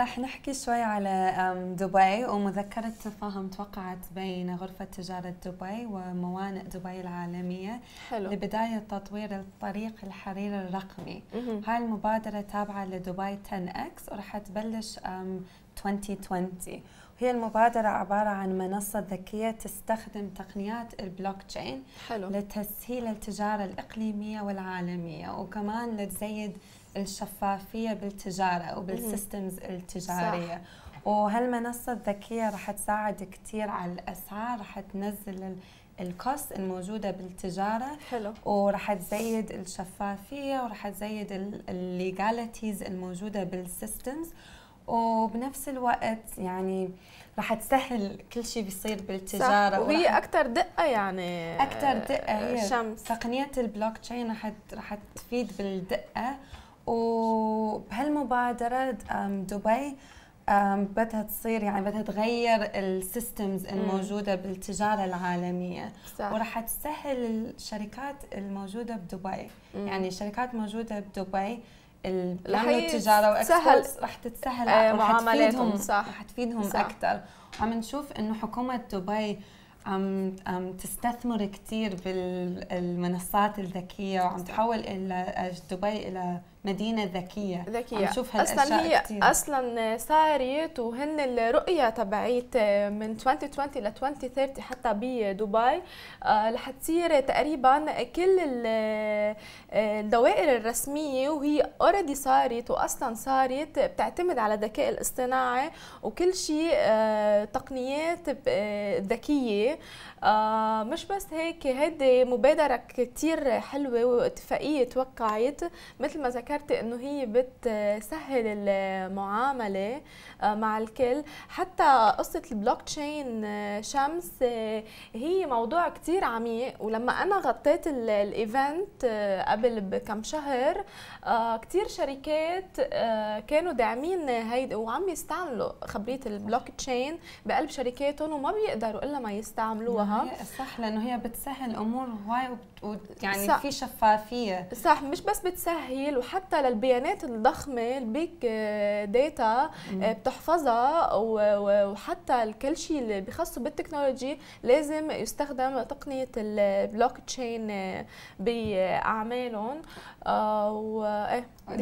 راح نحكي شوي على دبي ومذكرة تفاهم توقعت بين غرفة تجارة دبي وموانئ دبي العالمية حلو. لبداية تطوير الطريق الحرير الرقمي هاي المبادرة تابعة لدبي 10 x ورح تبلش 2020 هي المبادرة عبارة عن منصة ذكية تستخدم تقنيات البلوك تشين حلو. لتسهيل التجارة الإقليمية والعالمية وكمان لتزيد الشفافية بالتجارة وبالسيستمز التجارية صح. وهالمنصة الذكية رح تساعد كثير على الأسعار رح تنزل الكوست الموجودة بالتجارة حلو ورح تزيد الشفافية ورح تزيد الليجاليتيز الموجودة بالسيستمز وبنفس الوقت يعني رح تسهل كل شيء بيصير بالتجاره صح. وهي اكثر دقه يعني اكثر دقه آه، هي شمس تقنيه البلوك تشين رح رح تفيد بالدقه وبهالمبادره دبي بدها تصير يعني بدها تغير السيستمز الموجوده بالتجاره العالميه صح. ورح تسهل الشركات الموجوده بدبي مم. يعني شركات موجوده بدبي العمل التجاره واكسبورتس رح تتسهل آه، معاملاتهم صح رح تفيدهم صح اكثر وعم نشوف انه حكومه دبي عم عم تستثمر كثير بالمنصات الذكيه وعم تحول الى دبي الى مدينه ذكيه ذكيه نشوف اصلا هي كتير. اصلا صارت وهن الرؤيه تبعيت من 2020 ل 2030 حتى بدبي آه، رح تصير تقريبا كل آه، الدوائر الرسميه وهي اوريدي صارت واصلا صارت بتعتمد على الذكاء الاصطناعي وكل شيء آه، تقنيات ذكيه مش بس هيك هيدي مبادره كثير حلوه واتفاقيه توقعت مثل ما ذكرت ذكرتي انه هي بتسهل المعامله آه، مع الكل حتى قصه البلوك تشين آه، شمس آه، هي موضوع كثير عميق ولما انا غطيت الايفنت قبل بكم شهر كثير شركات كانوا داعمين هيدي وعم يستعملوا خبريه البلوك تشين بقلب شركاتهم وما بيقدروا الا ما يستعملوها صح لانه هي بتسهل امور هواي يعني صح. في شفافيه صح مش بس بتسهل وحتى حتى للبيانات الضخمه البيك داتا آه، آه، بتحفظها وحتى كل شيء اللي بخصه بالتكنولوجي لازم يستخدم تقنيه البلوك تشين آه، باعمالهم وايه